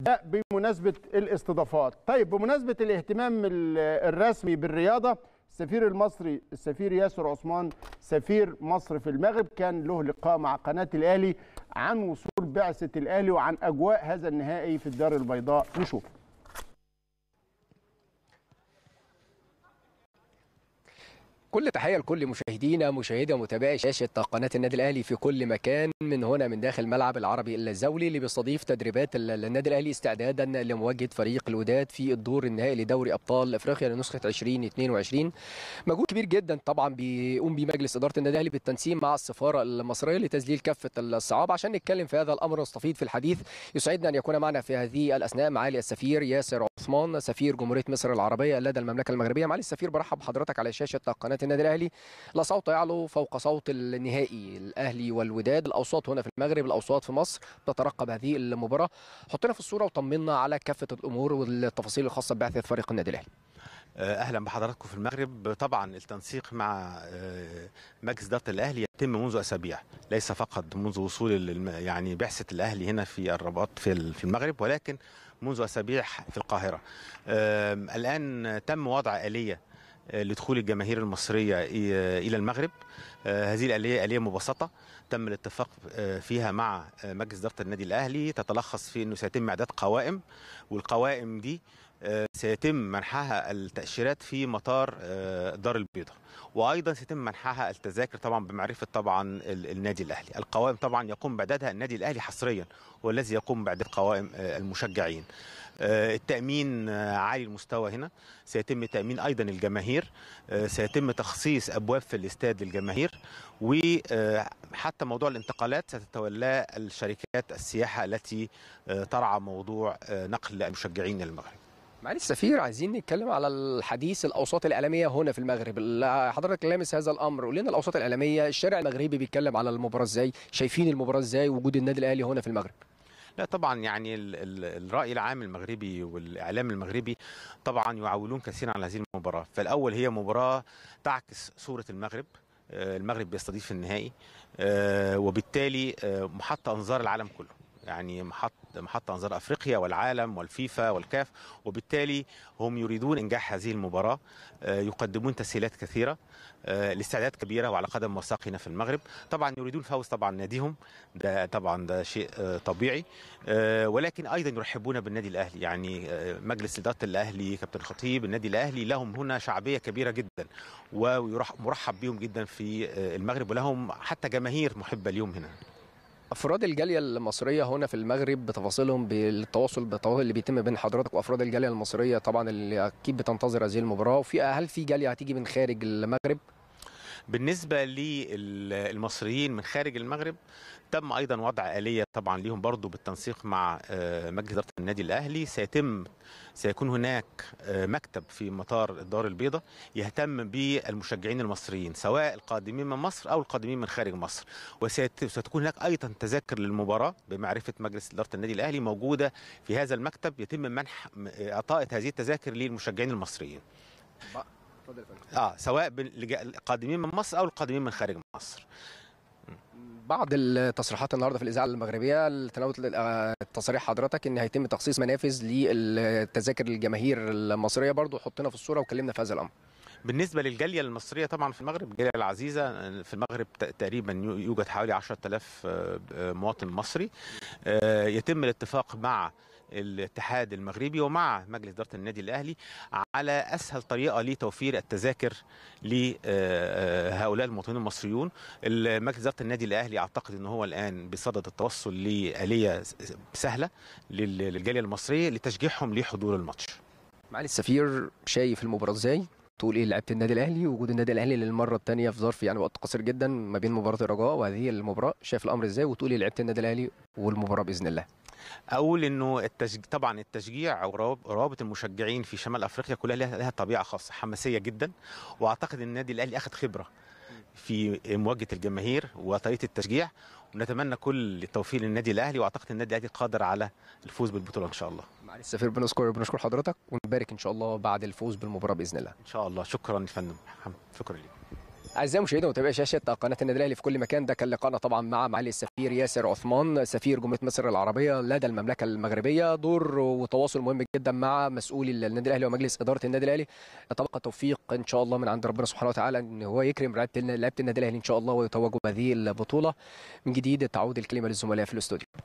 ده بمناسبه الاستضافات طيب بمناسبه الاهتمام الرسمي بالرياضه السفير المصري السفير ياسر عثمان سفير مصر في المغرب كان له لقاء مع قناه الاهلي عن وصول بعثه الاهلي وعن اجواء هذا النهائي في الدار البيضاء نشوف كل تحيه لكل مشاهدينا مشاهدي ومتابعي شاشه قناه النادي الاهلي في كل مكان من هنا من داخل ملعب العربي الزولي اللي بيستضيف تدريبات النادي الاهلي استعدادا لمواجهه فريق الوداد في الدور النهائي لدوري ابطال افريقيا لنسخه 2022 مجهود كبير جدا طبعا بيقوم به مجلس اداره النادي الاهلي بالتنسيق مع السفاره المصريه لتذليل كافه الصعاب عشان نتكلم في هذا الامر ونستفيد في الحديث يسعدنا ان يكون معنا في هذه الاثناء معالي السفير ياسر عثمان سفير جمهوريه مصر العربيه لدى المملكه المغربيه معالي السفير برحب بحضرتك على شاشه قناه النادي الاهلي لا صوت يعلو فوق صوت النهائي الاهلي والوداد الاوساط هنا في المغرب الاوساط في مصر تترقب هذه المباراه حطنا في الصوره وطمنا على كافه الامور والتفاصيل الخاصه ببعثه فريق النادي الاهلي آه، اهلا بحضراتكم في المغرب طبعا التنسيق مع آه، مجلس اداره الاهلي يتم منذ اسابيع ليس فقط منذ وصول يعني بعثه الاهلي هنا في الرباط في المغرب ولكن منذ اسابيع في القاهره الان تم وضع اليه لدخول الجماهير المصرية إلى المغرب آه، هذه الآلية آلية مبسطة تم الاتفاق آه، فيها مع آه، مجلس إدارة النادي الأهلي تتلخص في أنه سيتم إعداد قوائم والقوائم دي سيتم منحها التأشيرات في مطار دار البيضاء وأيضا سيتم منحها التذاكر طبعا بمعرفة طبعا النادي الأهلي القوائم طبعا يقوم بإعدادها النادي الأهلي حصريا والذي يقوم بإعداد قوائم المشجعين آه، التامين آه، عالي المستوى هنا سيتم تامين ايضا الجماهير آه، سيتم تخصيص ابواب في الاستاد للجماهير وحتى موضوع الانتقالات ستتولاه الشركات السياحه التي ترعى موضوع نقل المشجعين للمغرب معالي السفير عايزين نتكلم على الحديث الاوساط الاعلاميه هنا في المغرب حضرتك لامس هذا الامر قول لنا الاوساط الاعلاميه الشارع المغربي بيتكلم على المباراه ازاي شايفين المباراه ازاي وجود النادي الاهلي هنا في المغرب لا طبعا يعني الراي العام المغربي والاعلام المغربي طبعا يعولون كثيرا على هذه المباراه فالاول هي مباراه تعكس صوره المغرب آه، المغرب بيستضيف النهائي آه، وبالتالي آه، محط انظار العالم كله يعني محط محط انظار افريقيا والعالم والفيفا والكاف وبالتالي هم يريدون انجاح هذه المباراه آه، يقدمون تسهيلات كثيره الاستعداد آه، كبيره وعلى قدم وساق هنا في المغرب طبعا يريدون الفوز طبعا ناديهم ده طبعا ده شيء آه، طبيعي ولكن ايضا يرحبون بالنادي الاهلي يعني مجلس اداره الاهلي كابتن خطيب النادي الاهلي لهم هنا شعبيه كبيره جدا ومرحب بهم جدا في المغرب ولهم حتى جماهير محبه اليوم هنا افراد الجاليه المصريه هنا في المغرب بتفاصيلهم بالتواصل بالتواصل اللي بيتم بين حضرتك وافراد الجاليه المصريه طبعا اللي اكيد بتنتظر هذه المباراه وفي هل في جاليه هتيجي من خارج المغرب بالنسبه للمصريين من خارج المغرب تم ايضا وضع اليه طبعا ليهم برضو بالتنسيق مع آه، مجلس اداره النادي الاهلي سيتم سيكون هناك آه، مكتب في مطار الدار البيضاء يهتم بالمشجعين المصريين سواء القادمين من مصر او القادمين من خارج مصر وستكون هناك ايضا تذاكر للمباراه بمعرفه مجلس اداره النادي الاهلي موجوده في هذا المكتب يتم منح آه، اعطاء هذه التذاكر للمشجعين المصريين اتفضل اه سواء القادمين من مصر او القادمين من خارج مصر بعض التصريحات النهارده في الاذاعه المغربيه تناولت آه، تصريح حضرتك ان هيتم تخصيص منافذ للتذاكر للجماهير المصريه برضو حطينا في الصوره وكلمنا في هذا الامر بالنسبة للجالية المصرية طبعا في المغرب الجالية العزيزة في المغرب تقريبا يوجد حوالي 10000 آه، مواطن مصري آه، يتم الاتفاق مع الاتحاد المغربي ومع مجلس اداره النادي الاهلي على اسهل طريقه لتوفير التذاكر لهؤلاء آه، آه، المواطنين المصريون مجلس اداره النادي الاهلي اعتقد ان هو الان بصدد التوصل لاليه سهله للجاليه المصريه لتشجيعهم لحضور الماتش معالي السفير شايف المباراه ازاي تقول ايه لعيبه النادي الاهلي وجود النادي الاهلي للمره الثانيه في ظرف يعني وقت قصير جدا ما بين مباراه الرجاء وهذه المباراه شايف الامر ازاي وتقول ايه لعيبه النادي الاهلي والمباراه باذن الله اقول انه التشج... طبعا التشجيع او المشجعين في شمال افريقيا كلها لها طبيعه خاصه حماسيه جدا واعتقد ان النادي الاهلي اخذ خبره في مواجهه الجماهير وطريقه التشجيع ونتمنى كل التوفيق للنادي الاهلي واعتقد النادي الاهلي قادر على الفوز بالبطوله ان شاء الله. معالي السفير بنشكر بنشكر حضرتك ونبارك ان شاء الله بعد الفوز بالمباراه باذن الله. ان شاء الله شكرا يا فندم شكرا لك. اعزائي المشاهدين ومتابعي شاشه قناه النادي الاهلي في كل مكان ده كان لقاءنا طبعا مع معالي السفير ياسر عثمان سفير جمهوريه مصر العربيه لدى المملكه المغربيه دور وتواصل مهم جدا مع مسؤولي النادي الاهلي ومجلس اداره النادي الاهلي نتلقى توفيق ان شاء الله من عند ربنا سبحانه وتعالى ان هو يكرم لعيبه النادي الاهلي ان شاء الله ويتواجدوا بهذه البطوله من جديد تعود الكلمه للزملاء في الاستوديو